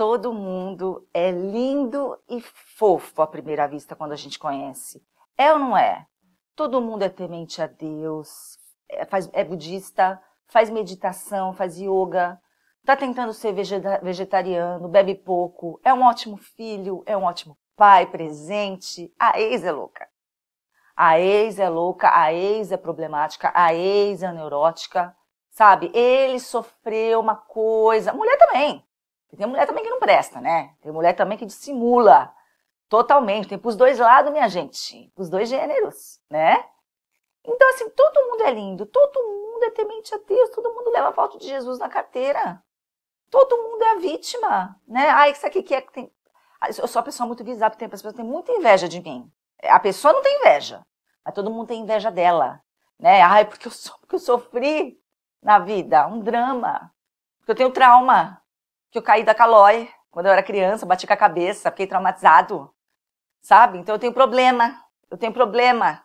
todo mundo é lindo e fofo à primeira vista quando a gente conhece. É ou não é? Todo mundo é temente a Deus, é, faz, é budista, faz meditação, faz yoga, está tentando ser vegeta vegetariano, bebe pouco, é um ótimo filho, é um ótimo pai, presente. A ex é louca. A ex é louca, a ex é problemática, a ex é neurótica, sabe? Ele sofreu uma coisa, mulher também. Tem mulher também que não presta, né? Tem mulher também que dissimula totalmente. Tem pros dois lados, minha gente. Os dois gêneros, né? Então, assim, todo mundo é lindo, todo mundo é temente a Deus, todo mundo leva a foto de Jesus na carteira. Todo mundo é a vítima, né? Ai, ah, isso aqui que é. Tem... Ah, eu sou uma pessoa muito visada porque tem pessoas que têm muita inveja de mim. A pessoa não tem inveja, mas todo mundo tem inveja dela, né? Ai, porque eu, sou, porque eu sofri na vida, um drama, porque eu tenho trauma, que eu caí da calói quando eu era criança, bati com a cabeça, fiquei traumatizado, sabe? Então eu tenho problema, eu tenho problema,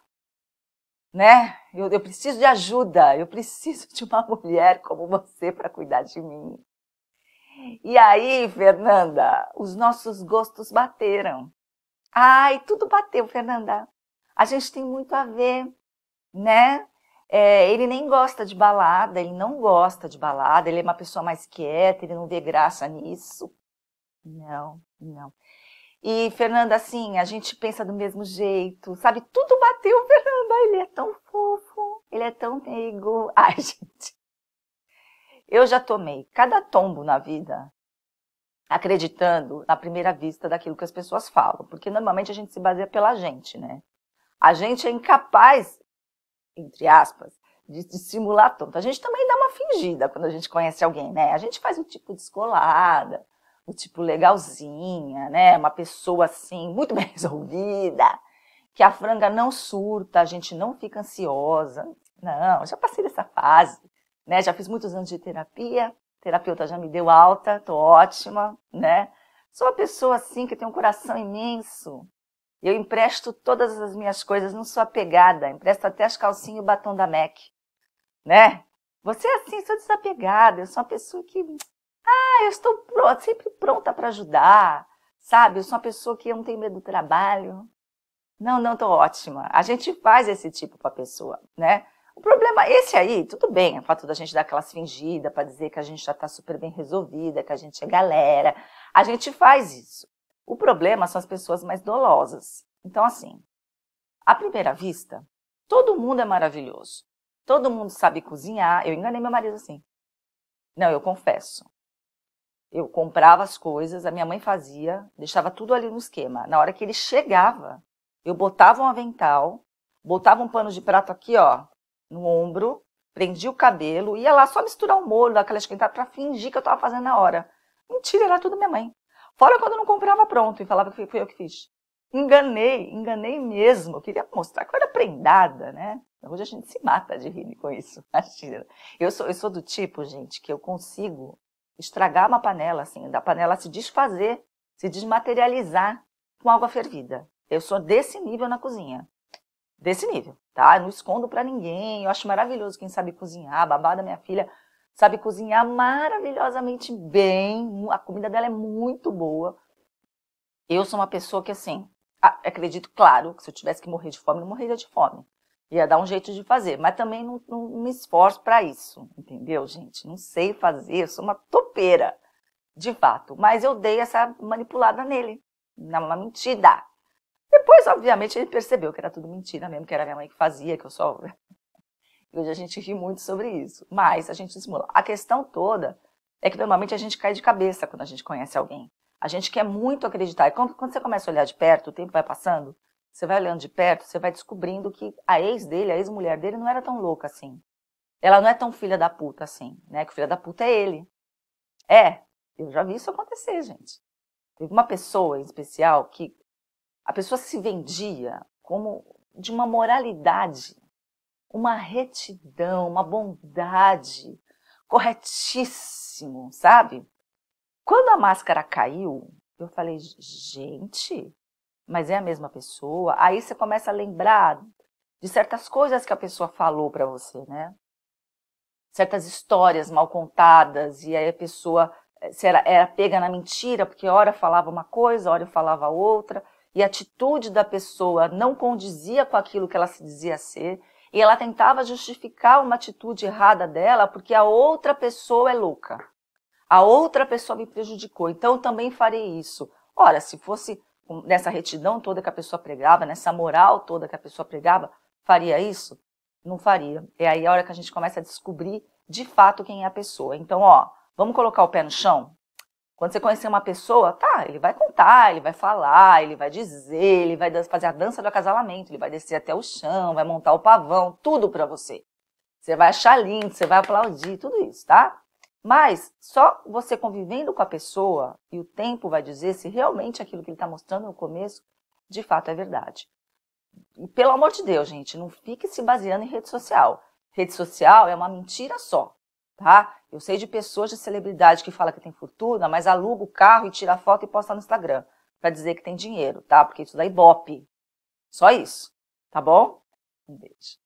né? Eu, eu preciso de ajuda, eu preciso de uma mulher como você para cuidar de mim. E aí, Fernanda, os nossos gostos bateram. Ai, tudo bateu, Fernanda. A gente tem muito a ver, né? É, ele nem gosta de balada, ele não gosta de balada, ele é uma pessoa mais quieta, ele não vê graça nisso. Não, não. E, Fernanda, assim, a gente pensa do mesmo jeito, sabe? Tudo bateu, Fernanda. Ele é tão fofo, ele é tão meigo. Ai, gente. Eu já tomei cada tombo na vida acreditando na primeira vista daquilo que as pessoas falam, porque normalmente a gente se baseia pela gente, né? A gente é incapaz entre aspas, de, de simular tonto. A gente também dá uma fingida quando a gente conhece alguém, né? A gente faz um tipo descolada, um tipo legalzinha, né? Uma pessoa assim, muito bem resolvida, que a franga não surta, a gente não fica ansiosa. Não, já passei dessa fase, né? Já fiz muitos anos de terapia, a terapeuta já me deu alta, tô ótima, né? Sou uma pessoa assim que tem um coração imenso, eu empresto todas as minhas coisas, não sou apegada, empresto até as calcinhas e o batom da MAC. Né? Você é assim, sou desapegada, eu sou uma pessoa que. Ah, eu estou pronta, sempre pronta para ajudar, sabe? Eu sou uma pessoa que não tem medo do trabalho. Não, não, estou ótima. A gente faz esse tipo para a pessoa, né? O problema, esse aí, tudo bem, o fato da gente dar aquelas fingidas para dizer que a gente já está super bem resolvida, que a gente é galera. A gente faz isso. O problema são as pessoas mais dolosas. Então, assim, à primeira vista, todo mundo é maravilhoso. Todo mundo sabe cozinhar. Eu enganei meu marido assim. Não, eu confesso. Eu comprava as coisas, a minha mãe fazia, deixava tudo ali no esquema. Na hora que ele chegava, eu botava um avental, botava um pano de prato aqui, ó, no ombro, prendia o cabelo, ia lá só misturar o molho, aquela esquentada, para fingir que eu estava fazendo na hora. Mentira, era tudo minha mãe. Fora quando eu não comprava pronto e falava que fui eu que fiz. Enganei, enganei mesmo. Eu queria mostrar que eu era prendada, né? Hoje a gente se mata de rir com isso. Imagina. Eu sou, eu sou do tipo, gente, que eu consigo estragar uma panela, assim, da panela se desfazer, se desmaterializar com água fervida. Eu sou desse nível na cozinha. Desse nível, tá? Eu não escondo para ninguém. Eu acho maravilhoso quem sabe cozinhar, babá da minha filha sabe cozinhar maravilhosamente bem, a comida dela é muito boa. Eu sou uma pessoa que, assim, acredito, claro, que se eu tivesse que morrer de fome, não morreria de fome. Ia dar um jeito de fazer, mas também não, não me esforço para isso, entendeu, gente? Não sei fazer, sou uma topeira, de fato. Mas eu dei essa manipulada nele, na mentira. Depois, obviamente, ele percebeu que era tudo mentira mesmo, que era minha mãe que fazia, que eu só Hoje a gente ri muito sobre isso, mas a gente simula. A questão toda é que normalmente a gente cai de cabeça quando a gente conhece alguém. A gente quer muito acreditar. E quando, quando você começa a olhar de perto, o tempo vai passando, você vai olhando de perto, você vai descobrindo que a ex dele, a ex-mulher dele, não era tão louca assim. Ela não é tão filha da puta assim, né? Que o filho da puta é ele. É, eu já vi isso acontecer, gente. Teve uma pessoa em especial que a pessoa se vendia como de uma moralidade uma retidão, uma bondade, corretíssimo, sabe? Quando a máscara caiu, eu falei, gente, mas é a mesma pessoa? Aí você começa a lembrar de certas coisas que a pessoa falou para você, né? Certas histórias mal contadas, e aí a pessoa eh, era, era pega na mentira, porque hora falava uma coisa, hora falava outra, e a atitude da pessoa não condizia com aquilo que ela se dizia ser e ela tentava justificar uma atitude errada dela porque a outra pessoa é louca. A outra pessoa me prejudicou, então eu também farei isso. Ora, se fosse nessa retidão toda que a pessoa pregava, nessa moral toda que a pessoa pregava, faria isso? Não faria. É aí a hora que a gente começa a descobrir de fato quem é a pessoa. Então, ó, vamos colocar o pé no chão? Quando você conhecer uma pessoa, tá, ele vai contar, ele vai falar, ele vai dizer, ele vai fazer a dança do acasalamento, ele vai descer até o chão, vai montar o pavão, tudo para você. Você vai achar lindo, você vai aplaudir, tudo isso, tá? Mas só você convivendo com a pessoa e o tempo vai dizer se realmente aquilo que ele está mostrando no começo de fato é verdade. E pelo amor de Deus, gente, não fique se baseando em rede social. Rede social é uma mentira só tá? Eu sei de pessoas de celebridade que fala que tem fortuna, mas aluga o carro e tira foto e posta no Instagram para dizer que tem dinheiro, tá? Porque isso dá ibope. Só isso, tá bom? Um beijo.